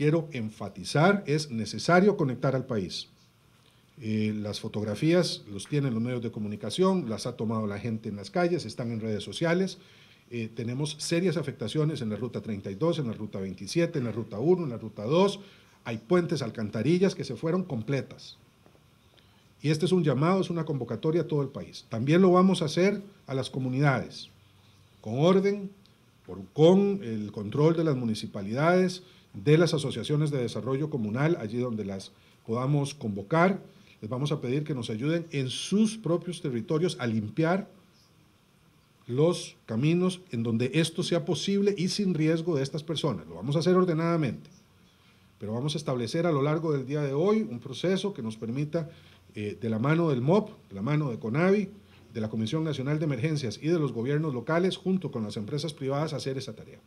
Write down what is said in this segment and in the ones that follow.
quiero enfatizar, es necesario conectar al país. Eh, las fotografías los tienen los medios de comunicación, las ha tomado la gente en las calles, están en redes sociales. Eh, tenemos serias afectaciones en la ruta 32, en la ruta 27, en la ruta 1, en la ruta 2. Hay puentes, alcantarillas que se fueron completas. Y este es un llamado, es una convocatoria a todo el país. También lo vamos a hacer a las comunidades, con orden, con el control de las municipalidades, de las asociaciones de desarrollo comunal, allí donde las podamos convocar. Les vamos a pedir que nos ayuden en sus propios territorios a limpiar los caminos en donde esto sea posible y sin riesgo de estas personas. Lo vamos a hacer ordenadamente, pero vamos a establecer a lo largo del día de hoy un proceso que nos permita, eh, de la mano del MOP, de la mano de CONAVI, de la Comisión Nacional de Emergencias y de los gobiernos locales, junto con las empresas privadas, a hacer esa tarea.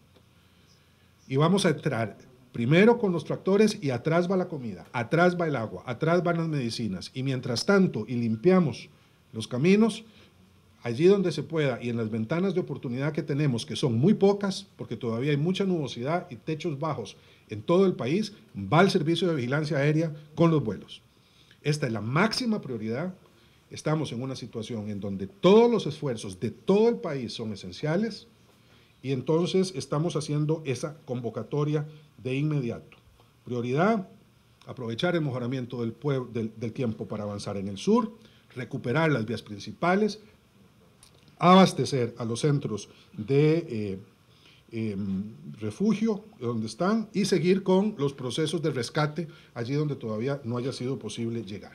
Y vamos a entrar primero con los tractores y atrás va la comida, atrás va el agua, atrás van las medicinas. Y mientras tanto, y limpiamos los caminos, allí donde se pueda y en las ventanas de oportunidad que tenemos, que son muy pocas, porque todavía hay mucha nubosidad y techos bajos en todo el país, va el servicio de vigilancia aérea con los vuelos. Esta es la máxima prioridad estamos en una situación en donde todos los esfuerzos de todo el país son esenciales y entonces estamos haciendo esa convocatoria de inmediato. Prioridad, aprovechar el mejoramiento del, tiempo para avanzar en el sur, recuperar las vías principales, abastecer a los centros de eh, em, refugio donde están y seguir con los procesos de rescate allí donde todavía no haya sido posible llegar.